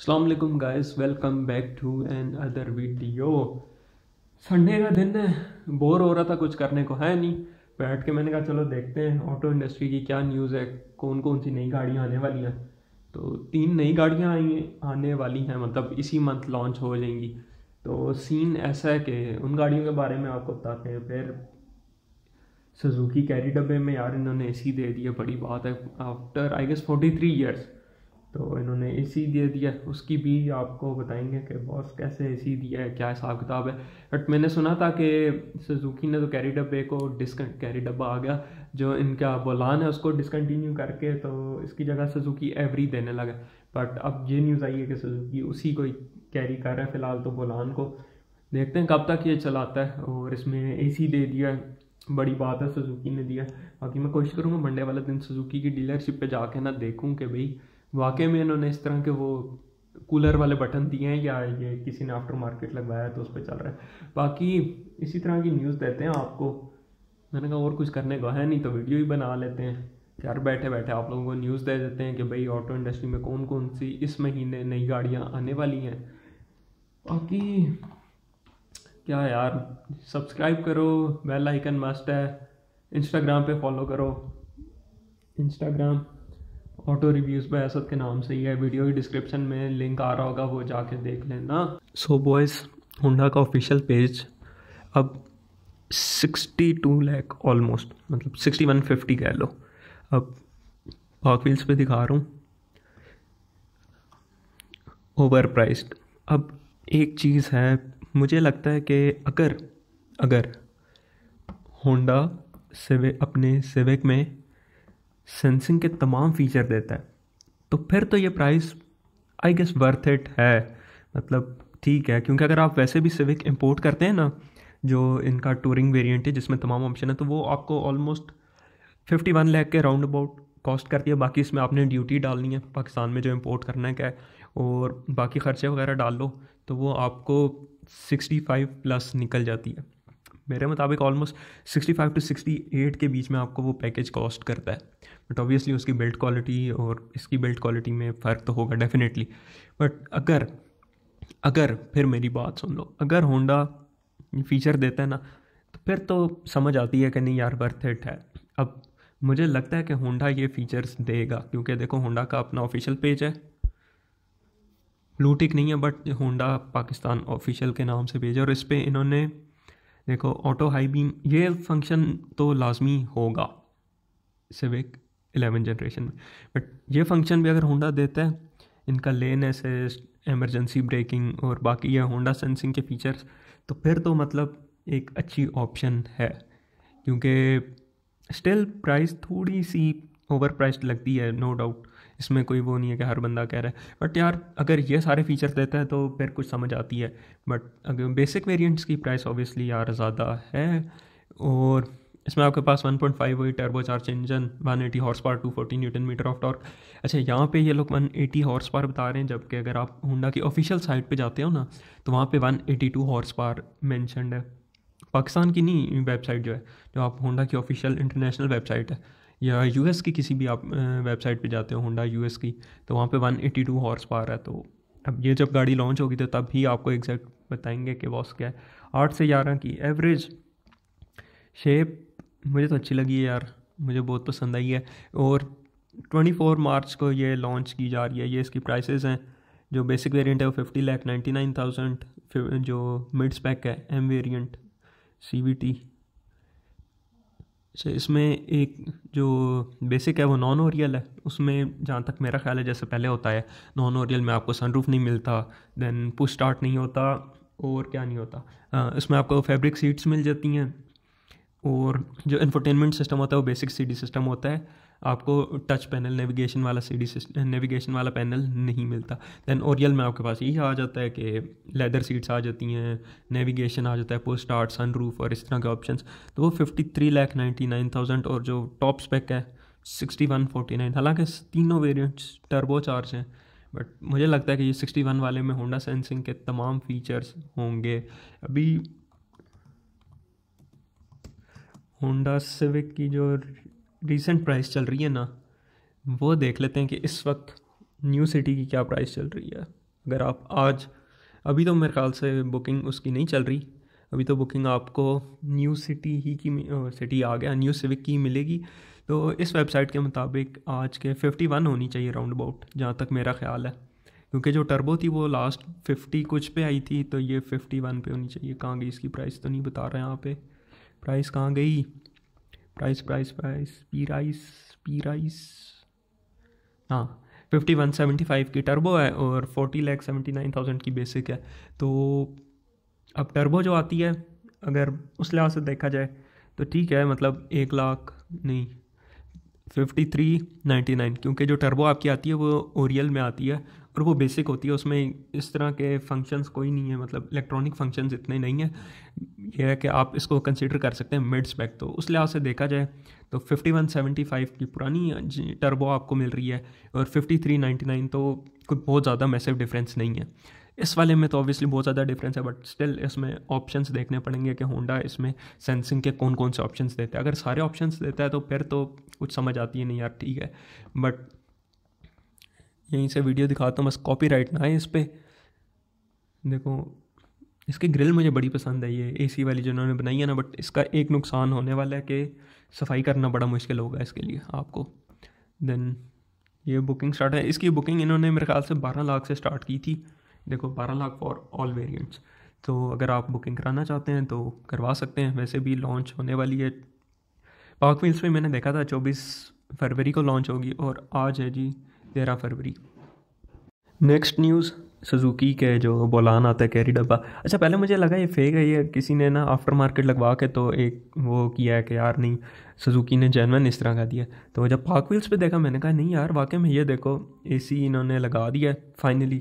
Aslam guys welcome back to another video Sunday का दिन है बोर हो रहा था कुछ करने को है नहीं बैठ के मैंने कहा चलो देखते हैं ऑटो इंडस्ट्री की क्या न्यूज़ है कौन कौन सी नई गाड़ियाँ आने वाली हैं तो तीन नई गाड़ियाँ आई आने वाली हैं मतलब इसी मंथ लॉन्च हो जाएंगी तो सीन ऐसा है कि उन गाड़ियों के बारे में आपको बताते हैं फिर सुजुकी कैरी डब्बे में यार इन्होंने ए सी दे दिया बड़ी बात है after I guess forty three years तो इन्होंने ए सी दे दिया उसकी भी आपको बताएंगे कि बॉस कैसे ए सी दिया है क्या हिसाब किताब है बट मैंने सुना था कि सुजुकी ने तो कैरी डब्बे को डिस्कंट कैरी डब्बा आ गया जो इनका बोलान है उसको डिसकंटिन्यू करके तो इसकी जगह सुजुकी एवरी देने लगा बट अब ये न्यूज़ आई है कि सुजुकी उसी को कैरी कर रहा है फ़िलहाल तो बोलान को देखते हैं कब तक ये चलाता है और इसमें ए सी दे दिया है बड़ी बात है सुजुकी ने दिया बाकी मैं कोशिश करूँगा मंडे वाले दिन सुजुकी की डीलरशिप पे जाके ना देखूँ कि भाई वाकई में इन्होंने इस तरह के वो कूलर वाले बटन दिए हैं या ये किसी ने आफ्टर मार्केट लगवाया है तो उस पर चल रहा है बाकी इसी तरह की न्यूज़ देते हैं आपको मैंने कहा और कुछ करने का है नहीं तो वीडियो ही बना लेते हैं घर बैठे बैठे आप लोगों को न्यूज़ दे देते हैं कि भाई ऑटो इंडस्ट्री में कौन कौन सी इस महीने नई गाड़ियाँ आने वाली हैं बाकी क्या यार सब्सक्राइब करो बेल आइकन मस्ट है इंस्टाग्राम पे फॉलो करो Instagram auto reviews by Asad के नाम से ही है वीडियो की डिस्क्रिप्शन में लिंक आ रहा होगा वो जाके देख लेना सो बॉयज़ होंडा का ऑफिशियल पेज अब 62 लाख ऑलमोस्ट मतलब 6150 कह लो अब पार्क व्हील्स पे दिखा रहा हूँ ओवर प्राइस्ड अब एक चीज़ है मुझे लगता है कि अगर अगर होंडा सिविक अपने सिविक में सेंसिंग के तमाम फीचर देता है तो फिर तो ये price I guess worth it है मतलब ठीक है क्योंकि अगर आप वैसे भी सिविक इंपोर्ट करते हैं ना जो इनका टूरिंग वेरिएंट है जिसमें तमाम ऑप्शन है तो वो आपको ऑलमोस्ट फिफ्टी वन लैख के राउंड अबाउट कॉस्ट करती है बाकी इसमें आपने ड्यूटी डालनी है पाकिस्तान में जो इम्पोर्ट करना है क्या और बाकी ख़र्चे वगैरह डाल लो तो वो आपको सिक्सटी फाइव प्लस निकल जाती है मेरे मुताबिक ऑलमोस्ट 65 टू 68 के बीच में आपको वो पैकेज कॉस्ट करता है बट ऑब्वियसली उसकी बिल्ड क्वालिटी और इसकी बिल्ड क्वालिटी में फ़र्क तो होगा डेफिनेटली बट अगर अगर फिर मेरी बात सुन लो अगर होंडा फीचर देता है ना तो फिर तो समझ आती है कि नहीं यार बर्थ इट है अब मुझे लगता है कि होंडा ये फीचर्स देगा क्योंकि देखो होंडा का अपना ऑफिशियल पेज है ब्लूटिक नहीं है बट होंडा पाकिस्तान ऑफिशियल के नाम से पेज है और इस पर इन्होंने देखो ऑटो हाई बीम ये फंक्शन तो लाजमी होगा सिविक एलेवन जनरेशन में बट ये फंक्शन भी अगर होंडा देता है इनका लेन ऐसे एमरजेंसी ब्रेकिंग और बाकी ये होंडा सेंसिंग के फीचर्स तो फिर तो मतलब एक अच्छी ऑप्शन है क्योंकि स्टिल प्राइस थोड़ी सी ओवर प्राइस लगती है नो no डाउट इसमें कोई वो नहीं है कि हर बंदा कह रहा है बट यार अगर ये सारे फीचर्स देता है तो फिर कुछ समझ आती है बट अगर बेसिक वेरियंट्स की प्राइस ऑब्वियसली यार ज़्यादा है और इसमें आपके पास 1.5 पॉइंट फाइव वही turbo charge engine 180 eighty horse power two forty Newton meter of torque अच्छा यहाँ पे ये लोग 180 एटी हॉर्स पावर बता रहे हैं जबकि अगर आप होंडा की ऑफिशियल साइट पे जाते हो ना तो वहाँ पे 182 eighty two horse power mentioned है पाकिस्तान की नहीं वेबसाइट जो है जो आप होंडा की ऑफिशियल इंटरनेशनल वेबसाइट है या यूएस की किसी भी आप वेबसाइट पे जाते हो होंडा यूएस की तो वहाँ पे 182 हॉर्स पावर है तो अब ये जब गाड़ी लॉन्च होगी तो तब ही आपको एग्जैक्ट बताएंगे कि वॉस क्या है आठ से ग्यारह की एवरेज शेप मुझे तो अच्छी लगी है यार मुझे बहुत पसंद आई है और 24 मार्च को ये लॉन्च की जा रही है ये इसकी प्राइसेस हैं जो बेसिक वेरिएंट है वो fifty lakh ninety nine thousand जो मिड पैक है M variant C V T अच्छा इसमें एक जो बेसिक है वो नॉन ओरियल है उसमें जहाँ तक मेरा ख्याल है जैसे पहले होता है नॉन ओरियल में आपको सनरूफ नहीं मिलता दैन पुश स्टार्ट नहीं होता और क्या नहीं होता आ, इसमें आपको फैब्रिक सीट्स मिल जाती हैं और जो इन्फोटेनमेंट सिस्टम होता है वो बेसिक सीडी सिस्टम होता है आपको टच पैनल नेविगेशन वाला सीडी नेविगेशन वाला पैनल नहीं मिलता दैन ओरियल में आपके पास यही आ जाता है कि लेदर सीट्स आ जाती हैं नेविगेशन आ जाता है पोस्ट स्टार्ट सन रूफ और इस तरह के ऑप्शन तो वो fifty three lakh ninety nine thousand और जो टॉप स्पेक है सिक्सटी वन फोर्टी नाइन हालांकि तीनों वेरियंट्स टर्बो चार्ज हैं बट मुझे लगता है कि ये सिक्सटी वन वाले में होंडा सेंसिंग के तमाम फीचर्स होंगे अभी होंडा सिविक की जो रिसेंट प्राइस चल रही है ना वो देख लेते हैं कि इस वक्त न्यू सिटी की क्या प्राइस चल रही है अगर आप आज अभी तो मेरे ख्याल से बुकिंग उसकी नहीं चल रही अभी तो बुकिंग आपको न्यू सिटी ही की सिटी आ गया न्यू सिविक की मिलेगी तो इस वेबसाइट के मुताबिक आज के 51 होनी चाहिए राउंड अबाउट जहाँ तक मेरा ख्याल है क्योंकि जो टर्बो थी वो लास्ट 50 कुछ पे आई थी तो ये 51 पे होनी चाहिए कहाँ गई इसकी प्राइस तो नहीं बता रहे हैं यहाँ पर प्राइस कहाँ गई price price price P rice P rice हाँ फिफ्टी वन सेवेंटी फाइव की टर्बो है और forty lakh seventy nine thousand की बेसिक है तो अब टर्बो जो आती है अगर उस लिहाज से देखा जाए तो ठीक है मतलब एक लाख नहीं फिफ्टी थ्री नाइन्टी नाइन क्योंकि जो टर्बो आपकी आती है वो ओरियल में आती है और वो बेसिक होती है उसमें इस तरह के फंक्शंस कोई नहीं है मतलब इलेक्ट्रॉनिक फंक्शंस इतने नहीं हैं यह है कि आप इसको कंसिडर कर सकते हैं मिड स्पेक तो उस लिहाज से देखा जाए तो 5175 की पुरानी टर्बो आपको मिल रही है और 5399 तो कोई बहुत ज़्यादा मैसिव डिफरेंस नहीं है इस वाले में तो ऑब्वियसली बहुत ज़्यादा डिफरेंस है बट स्टिल इसमें ऑप्शन देखने पड़ेंगे कि होंडा इसमें सेंसिंग के कौन कौन से ऑप्शन देते हैं अगर सारे ऑप्शन देता है तो फिर तो कुछ समझ आती है नहीं यार ठीक है बट यहीं से वीडियो दिखाता हूँ बस कॉपी राइट ना है इस पर देखो इसकी ग्रिल मुझे बड़ी पसंद ये ए सी वाली जो इन्होंने बनाई है ना बट इसका एक नुकसान होने वाला है कि सफाई करना बड़ा मुश्किल होगा इसके लिए आपको देन ये बुकिंग स्टार्ट है इसकी बुकिंग इन्होंने मेरे ख्याल से बारह लाख से स्टार्ट की थी देखो बारह लाख फॉर ऑल वेरिएंट्स तो अगर आप बुकिंग कराना चाहते हैं तो करवा सकते हैं वैसे भी लॉन्च होने वाली है पार्क व्हील्स में मैंने देखा था चौबीस फरवरी को लॉन्च होगी और आज है जी तेरह फरवरी को नेक्स्ट न्यूज़ सुजुकी के जो बोलान आता है कैरी डब्बा अच्छा पहले मुझे लगा ये फेक है ये किसी ने ना आफ्टर मार्केट लगवा के तो एक वो किया है कि यार नहीं सुजुकी ने जैनवन इस तरह का दिया तो जब पार्क व्हील्स पे देखा मैंने कहा नहीं यार वाकई में ये देखो एसी इन्होंने लगा दिया फाइनली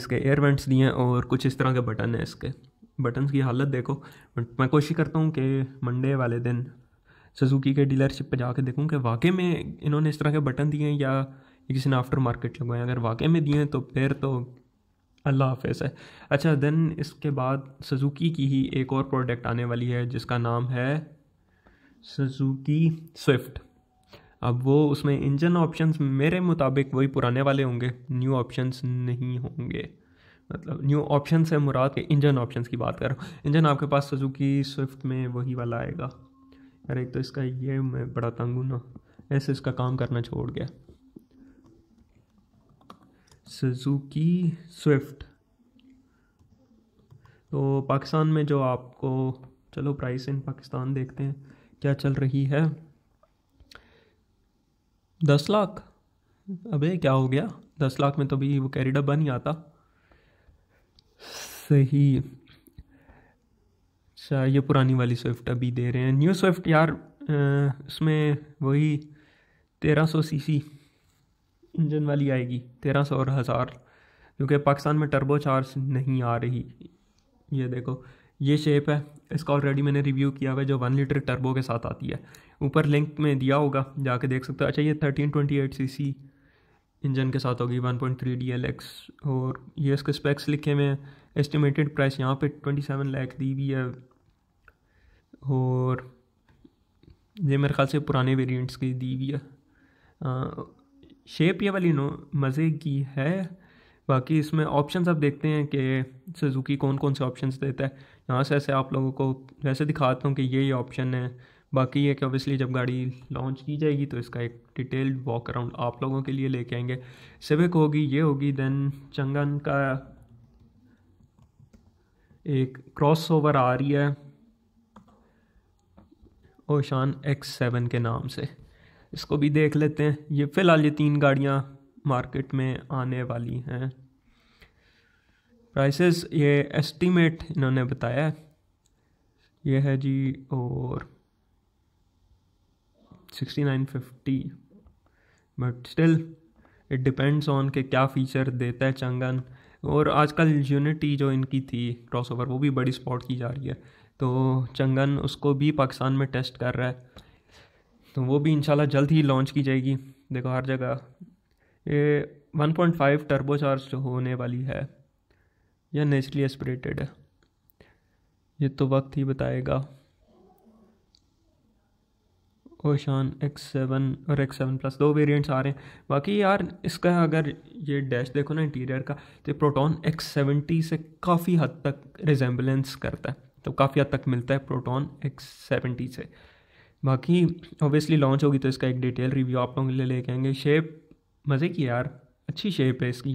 इसके एयर वेंट्स दिए हैं और कुछ इस तरह के बटन हैं इसके बटन्स की हालत देखो बट मैं कोशिश करता हूँ कि मंडे वाले दिन सुजुकी के डीलरशिप पर जाके देखूँ कि वाकई में इन्होंने इस तरह के बटन दिए हैं या किसी ने आफ्टर मार्केट लगवाएं अगर वाकई में दिए हैं तो फिर तो अल्लाह हाफ है अच्छा देन इसके बाद सजुकी की ही एक और प्रोडक्ट आने वाली है जिसका नाम है सजुकी स्विफ्ट अब वो उसमें इंजन ऑप्शंस मेरे मुताबिक वही पुराने वाले होंगे न्यू ऑप्शंस नहीं होंगे मतलब न्यू ऑप्शन है मुराद के इंजन ऑप्शन की बात कर रहा हूँ इंजन आपके पास सजुकी स्विफ्ट में वही वाला आएगा अरे एक तो इसका ये मैं बड़ा तंग हूँ ना ऐसे इसका काम करना छोड़ गया सुजुकी स्विफ्ट तो पाकिस्तान में जो आपको चलो प्राइस इन पाकिस्तान देखते हैं क्या चल रही है दस लाख अबे क्या हो गया दस लाख में तो भी वो कैरी डब्बा नहीं आता सही अच्छा ये पुरानी वाली स्विफ्ट अभी दे रहे हैं न्यू स्विफ्ट यार इसमें वही तेरह सौ सी सी इंजन वाली आएगी तेरह सौ और हज़ार क्योंकि पाकिस्तान में टर्बो चार्ज नहीं आ रही ये देखो ये शेप है इसका ऑलरेडी मैंने रिव्यू किया हुआ है जो वन लीटर टर्बो के साथ आती है ऊपर लिंक में दिया होगा जाके देख सकते हो अच्छा ये thirteen twenty eight C C engine के साथ होगी one point three D L X और ये इसके स्पेक्स लिखे हुए हैं एस्टिमेटेड प्राइस यहाँ पे ट्वेंटी सेवन लैख दी हुई है और ये मेरे ख्याल से पुराने वेरियंट्स की दी हुई है शेप ये वाली नो मज़े की है बाकी इसमें ऑप्शंस आप देखते हैं कि सुजुकी कौन कौन से ऑप्शंस देता है यहाँ से ऐसे आप लोगों को वैसे दिखाता हूँ कि ये ये ऑप्शन है बाकी ये कि ऑब्वियसली जब गाड़ी लॉन्च की जाएगी तो इसका एक डिटेल्ड वॉक अराउंड आप लोगों के लिए लेके आएंगे सिविक होगी ये होगी देन चंगन का एक क्रॉस ओवर आ रही है ओशान एक्स सेवन के नाम से इसको भी देख लेते हैं ये फ़िलहाल ये तीन गाड़ियाँ मार्केट में आने वाली हैं प्राइसेस ये एस्टीमेट इन्होंने बताया है ये है जी और sixty nine fifty but still it depends on के क्या फीचर देता है चंगन और आजकल यूनिटी जो इनकी थी क्रॉसओवर वो भी बड़ी स्पॉट की जा रही है तो चंगन उसको भी पाकिस्तान में टेस्ट कर रहा है तो वो भी इंशाल्लाह जल्द ही लॉन्च की जाएगी देखो हर जगह ये 1.5 टर्बो चार्ज होने वाली है या नेचुरली एस्परेटेड है ये तो वक्त ही बताएगा ओशान एक्स सेवन और एक्स सेवन प्लस दो वेरिएंट्स आ रहे हैं बाकी यार इसका अगर ये डैश देखो ना इंटीरियर का तो प्रोटॉन एक्स सेवेंटी से काफ़ी हद तक रिजेंबलेंस करता है तो काफ़ी हद तक मिलता है प्रोटॉन एक्स सेवेंटी से बाकी ओबियसली लॉन्च होगी तो इसका एक डिटेल रिव्यू आप लोगों के लिए लेके आएंगे शेप मज़े की यार अच्छी शेप है इसकी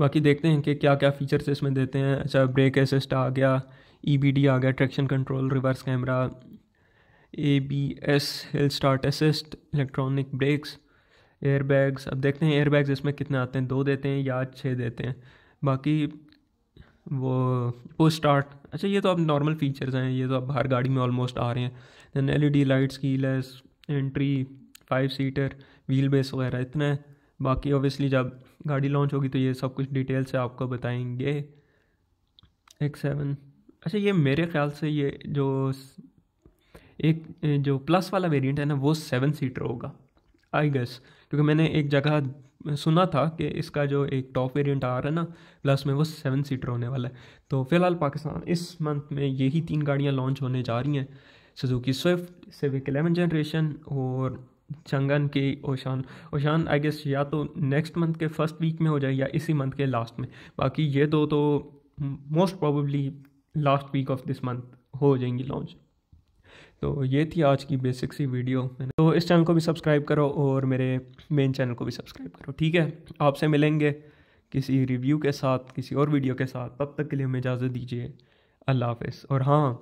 बाकी देखते हैं कि क्या क्या फ़ीचर्स इसमें देते हैं अच्छा ब्रेक असिस्ट आ गया ई e आ गया traction control reverse camera A B S hill start assist electronic brakes bags अब देखते हैं एयर बैग्स इसमें कितने आते हैं दो देते हैं या छः देते हैं बाकी वो पोस्ट स्टार्ट अच्छा ये तो अब नॉर्मल फीचर्स हैं ये तो अब हर गाड़ी में ऑलमोस्ट आ रहे हैं then L E D lights keyless entry five seater wheel base वगैरह इतना है बाकी ऑब्वियसली जब गाड़ी लॉन्च होगी तो ये सब कुछ डिटेल से आपको बताएंगे एक सेवन अच्छा ये मेरे ख्याल से ये जो एक जो प्लस वाला वेरिएंट है ना वो सेवन सीटर होगा आई गेस क्योंकि मैंने एक जगह सुना था कि इसका जो एक टॉप वेरिएंट आ रहा है ना प्लस में वो सेवन सीटर होने वाला है तो फिलहाल पाकिस्तान इस मंथ में यही तीन गाड़ियाँ लॉन्च होने जा रही हैं Suzuki Swift Civic eleven generation और चंगन की ओशान ओशान आई गेस या तो नेक्स्ट मंथ के फर्स्ट वीक में हो जाए या इसी मंथ के लास्ट में बाकी ये दो तो most probably last week of this month हो जाएंगी लॉन्च तो ये थी आज की बेसिक सी वीडियो मैंने तो इस चैनल को भी सब्सक्राइब करो और मेरे मेन चैनल को भी सब्सक्राइब करो ठीक है आपसे मिलेंगे किसी रिव्यू के साथ किसी और वीडियो के साथ तब तक के लिए हमें इजाज़त दीजिए अल्लाह हाफ और हाँ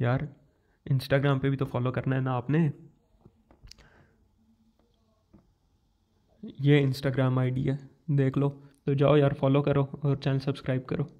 यार इंस्टाग्राम पे भी तो फॉलो करना है ना आपने ये इंस्टाग्राम आईडी है देख लो तो जाओ यार फॉलो करो और चैनल सब्सक्राइब करो